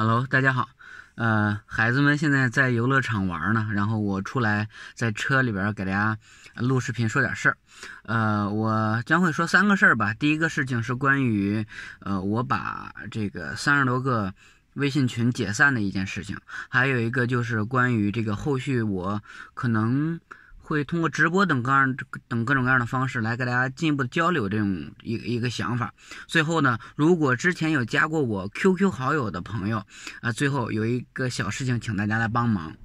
Hello，大家好，呃，孩子们现在在游乐场玩呢，然后我出来在车里边给大家录视频说点事儿，呃，我将会说三个事儿吧。第一个事情是关于，呃，我把这个三十多个微信群解散的一件事情，还有一个就是关于这个后续我可能。会通过直播等各样等各种各样的方式来给大家进一步交流这种一一个想法。最后呢，如果之前有加过我 QQ 好友的朋友啊，最后有一个小事情，请大家来帮忙。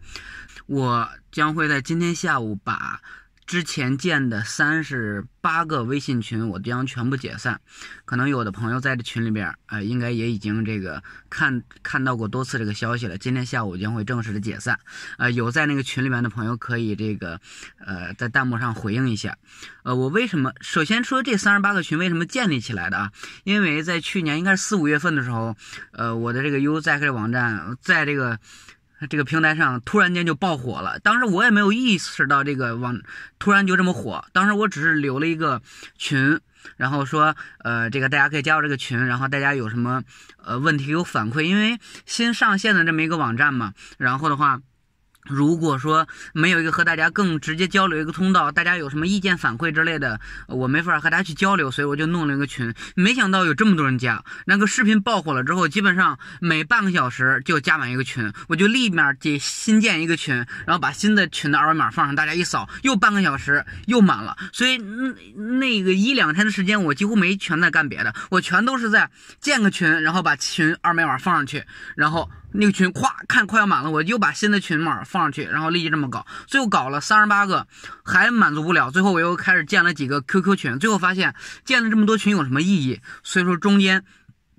我将会在今天下午把。之前建的三十八个微信群，我将全部解散。可能有的朋友在这群里边儿，应该也已经这个看看到过多次这个消息了。今天下午将会正式的解散。呃，有在那个群里面的朋友可以这个，呃，在弹幕上回应一下。呃，我为什么？首先说这三十八个群为什么建立起来的啊？因为在去年应该是四五月份的时候，呃，我的这个 UZI 网站在这个。这个平台上突然间就爆火了，当时我也没有意识到这个网突然就这么火，当时我只是留了一个群，然后说呃这个大家可以加入这个群，然后大家有什么呃问题有反馈，因为新上线的这么一个网站嘛，然后的话。如果说没有一个和大家更直接交流一个通道，大家有什么意见反馈之类的，我没法和大家去交流，所以我就弄了一个群。没想到有这么多人加，那个视频爆火了之后，基本上每半个小时就加满一个群，我就立马得新建一个群，然后把新的群的二维码放上，大家一扫，又半个小时又满了。所以那那个一两天的时间，我几乎没全在干别的，我全都是在建个群，然后把群二维码放上去，然后。那个群咵看快要满了，我又把新的群码放上去，然后立即这么搞，最后搞了三十八个，还满足不了，最后我又开始建了几个 QQ 群，最后发现建了这么多群有什么意义？所以说中间。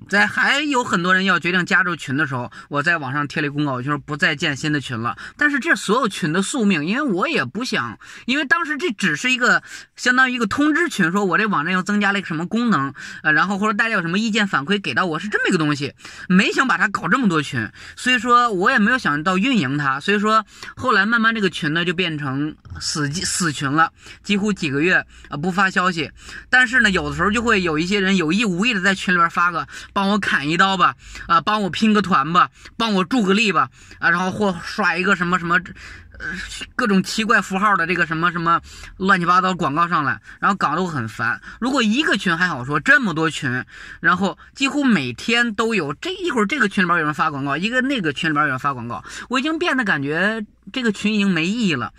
在还有很多人要决定加入群的时候，我在网上贴了公告，就是不再建新的群了。但是这所有群的宿命，因为我也不想，因为当时这只是一个相当于一个通知群，说我这网站又增加了一个什么功能啊，然后或者大家有什么意见反馈给到我是这么一个东西，没想把它搞这么多群，所以说我也没有想到运营它，所以说后来慢慢这个群呢就变成死死群了，几乎几个月啊不发消息，但是呢有的时候就会有一些人有意无意的在群里边发个。帮我砍一刀吧，啊，帮我拼个团吧，帮我助个力吧，啊，然后或刷一个什么什么，呃，各种奇怪符号的这个什么什么乱七八糟广告上来，然后搞得我很烦。如果一个群还好说，这么多群，然后几乎每天都有，这一会儿这个群里边有人发广告，一个那个群里边有人发广告，我已经变得感觉这个群已经没意义了。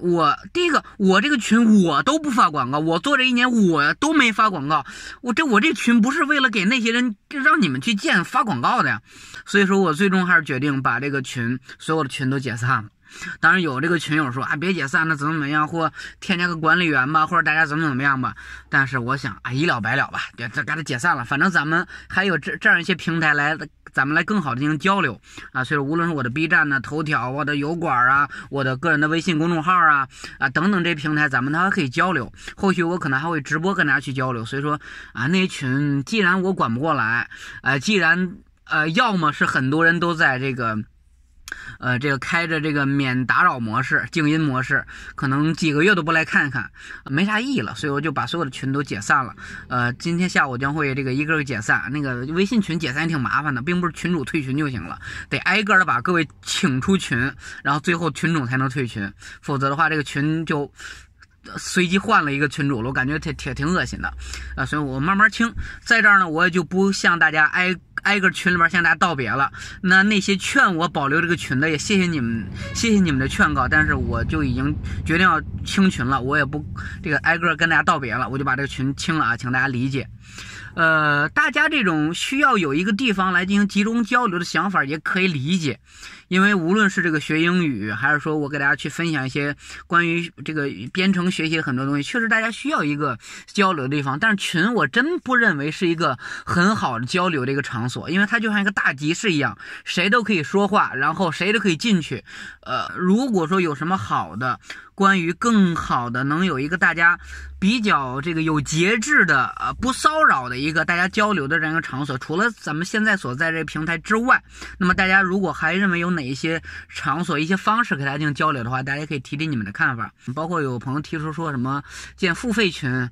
我第一个，我这个群我都不发广告，我做这一年我都没发广告，我这我这群不是为了给那些人让你们去见发广告的呀，所以说我最终还是决定把这个群所有的群都解散了。当然有这个群友说啊别解散那怎么怎么样或添加个管理员吧或者大家怎么怎么样吧，但是我想啊一了百了吧，这给他解散了，反正咱们还有这这样一些平台来咱们来更好的进行交流啊，所以说无论是我的 B 站呢、头条、我的油管啊、我的个人的微信公众号啊啊等等这些平台，咱们它还可以交流。后续我可能还会直播跟大家去交流。所以说啊，那群既然我管不过来，呃，既然呃，要么是很多人都在这个。呃，这个开着这个免打扰模式、静音模式，可能几个月都不来看看，没啥意义了，所以我就把所有的群都解散了。呃，今天下午将会这个一个个解散，那个微信群解散也挺麻烦的，并不是群主退群就行了，得挨个的把各位请出群，然后最后群主才能退群，否则的话这个群就。随机换了一个群主了，我感觉挺挺挺恶心的啊，所以我慢慢清。在这儿呢，我也就不向大家挨挨个群里边向大家道别了。那那些劝我保留这个群的，也谢谢你们，谢谢你们的劝告。但是我就已经决定要清群了，我也不这个挨个跟大家道别了，我就把这个群清了啊，请大家理解。呃，大家这种需要有一个地方来进行集中交流的想法也可以理解，因为无论是这个学英语，还是说我给大家去分享一些关于这个编程。学习很多东西，确实大家需要一个交流的地方，但是群我真不认为是一个很好的交流的一个场所，因为它就像一个大集市一样，谁都可以说话，然后谁都可以进去。呃，如果说有什么好的。关于更好的能有一个大家比较这个有节制的呃不骚扰的一个大家交流的这样一个场所，除了咱们现在所在这个平台之外，那么大家如果还认为有哪一些场所、一些方式给大家进行交流的话，大家可以提提你们的看法，包括有朋友提出说什么建付费群。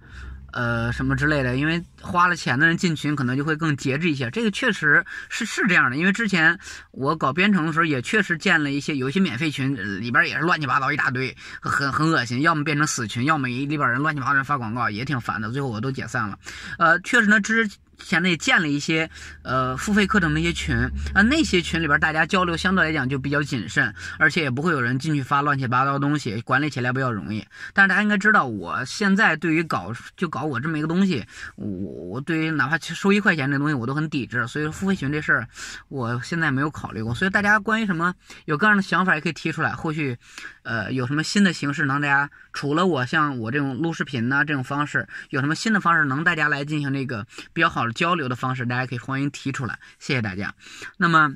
呃，什么之类的，因为花了钱的人进群，可能就会更节制一些。这个确实是是这样的，因为之前我搞编程的时候，也确实建了一些游戏免费群，里边也是乱七八糟一大堆，很很恶心，要么变成死群，要么里边人乱七八糟发广告，也挺烦的，最后我都解散了。呃，确实呢，之。现在也建了一些，呃，付费课程的一些群啊，那些群里边大家交流相对来讲就比较谨慎，而且也不会有人进去发乱七八糟的东西，管理起来比较容易。但是大家应该知道，我现在对于搞就搞我这么一个东西，我我对于哪怕收一块钱这东西我都很抵制，所以说付费群这事儿，我现在没有考虑过。所以大家关于什么有各样的想法也可以提出来，后续呃，有什么新的形式能大家除了我像我这种录视频呢这种方式，有什么新的方式能大家来进行这个比较好。交流的方式，大家可以欢迎提出来，谢谢大家。那么，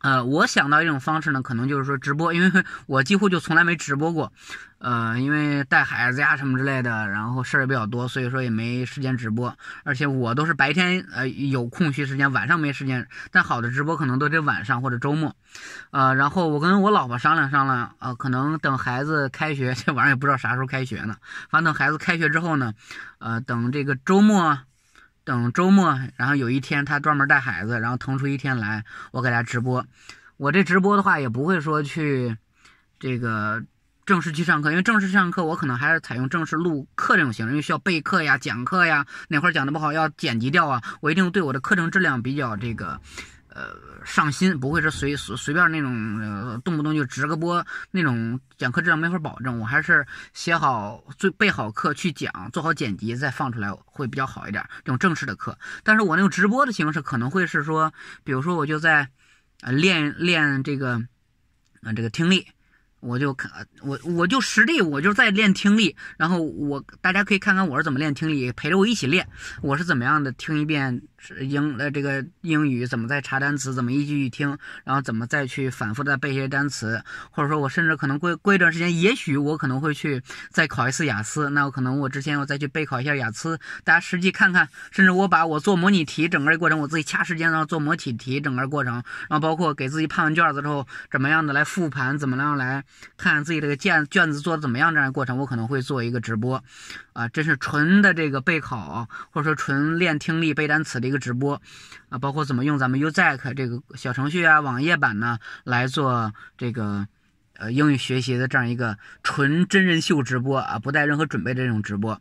呃，我想到一种方式呢，可能就是说直播，因为我几乎就从来没直播过，呃，因为带孩子呀什么之类的，然后事儿也比较多，所以说也没时间直播。而且我都是白天呃有空余时间，晚上没时间。但好的直播可能都得晚上或者周末，呃，然后我跟我老婆商量商量，呃，可能等孩子开学，这玩意儿也不知道啥时候开学呢，反正等孩子开学之后呢，呃，等这个周末。等周末，然后有一天他专门带孩子，然后腾出一天来，我给他直播。我这直播的话，也不会说去这个正式去上课，因为正式上课我可能还是采用正式录课这种形式，因为需要备课呀、讲课呀，哪块讲的不好要剪辑掉啊。我一定对我的课程质量比较这个，呃。上心不会是随随随便那种，动不动就直个播那种，讲课质量没法保证。我还是写好、最备好课去讲，做好剪辑再放出来会比较好一点，这种正式的课。但是我那种直播的形式，可能会是说，比如说我就在，呃，练练这个，呃这个听力，我就看我我就实地我就在练听力，然后我大家可以看看我是怎么练听力，陪着我一起练，我是怎么样的听一遍。是英呃这个英语怎么再查单词，怎么一句一听，然后怎么再去反复的背一些单词，或者说我甚至可能过过一段时间，也许我可能会去再考一次雅思，那我可能我之前我再去备考一下雅思，大家实际看看，甚至我把我做模拟题整个过程，我自己掐时间然后做模拟题整个过程，然后包括给自己判完卷子之后怎么样的来复盘，怎么样来看自己这个卷卷子做的怎么样这样过程，我可能会做一个直播。啊，这是纯的这个备考，或者说纯练听力、背单词的一个直播，啊，包括怎么用咱们 U Z A 这个小程序啊、网页版呢来做这个，呃，英语学习的这样一个纯真人秀直播啊，不带任何准备这种直播。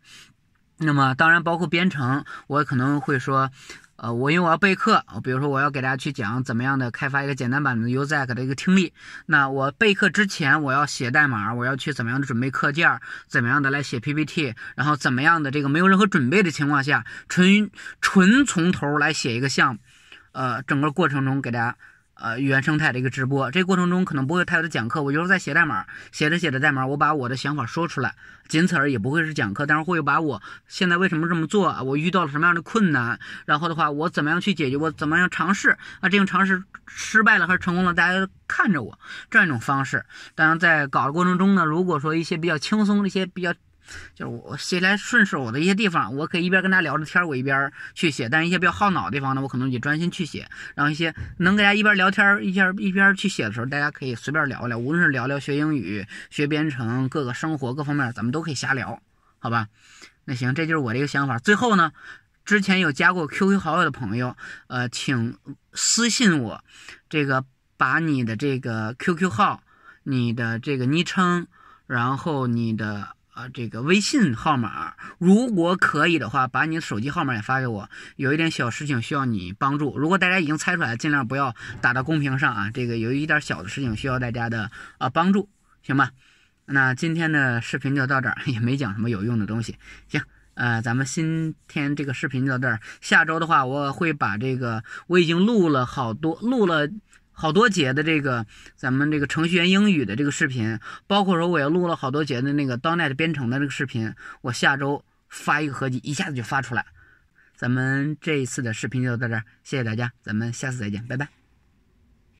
那么，当然包括编程，我可能会说。呃，我因为我要备课，比如说我要给大家去讲怎么样的开发一个简单版的 u z i c 的一个听力，那我备课之前我要写代码，我要去怎么样的准备课件，怎么样的来写 PPT，然后怎么样的这个没有任何准备的情况下，纯纯从头来写一个项目，呃，整个过程中给大家。呃，原生态的一个直播，这过程中可能不会太多的讲课，我就是在写代码，写着写着代码，我把我的想法说出来，仅此而已，不会是讲课，但是会把我现在为什么这么做，我遇到了什么样的困难，然后的话我怎么样去解决，我怎么样尝试啊，这种尝试失败了还是成功了，大家看着我这样一种方式。当然在搞的过程中呢，如果说一些比较轻松，一些比较。就是我，谁来顺手的一些地方，我可以一边跟大家聊着天我一边去写。但一些比较耗脑的地方呢，我可能得专心去写。然后一些能跟大家一边聊天一边一边去写的时候，大家可以随便聊聊。无论是聊聊学英语、学编程、各个生活各方面，咱们都可以瞎聊，好吧？那行，这就是我这个想法。最后呢，之前有加过 QQ 好友的朋友，呃，请私信我，这个把你的这个 QQ 号、你的这个昵称，然后你的。啊，这个微信号码，如果可以的话，把你手机号码也发给我，有一点小事情需要你帮助。如果大家已经猜出来尽量不要打到公屏上啊，这个有一点小的事情需要大家的啊帮助，行吧？那今天的视频就到这儿，也没讲什么有用的东西，行？呃，咱们今天这个视频到这儿，下周的话，我会把这个我已经录了好多，录了。好多节的这个咱们这个程序员英语的这个视频，包括说我也录了好多节的那个 d o 的 n e t 编程的这个视频，我下周发一个合集，一下子就发出来。咱们这一次的视频就到这儿，谢谢大家，咱们下次再见，拜拜。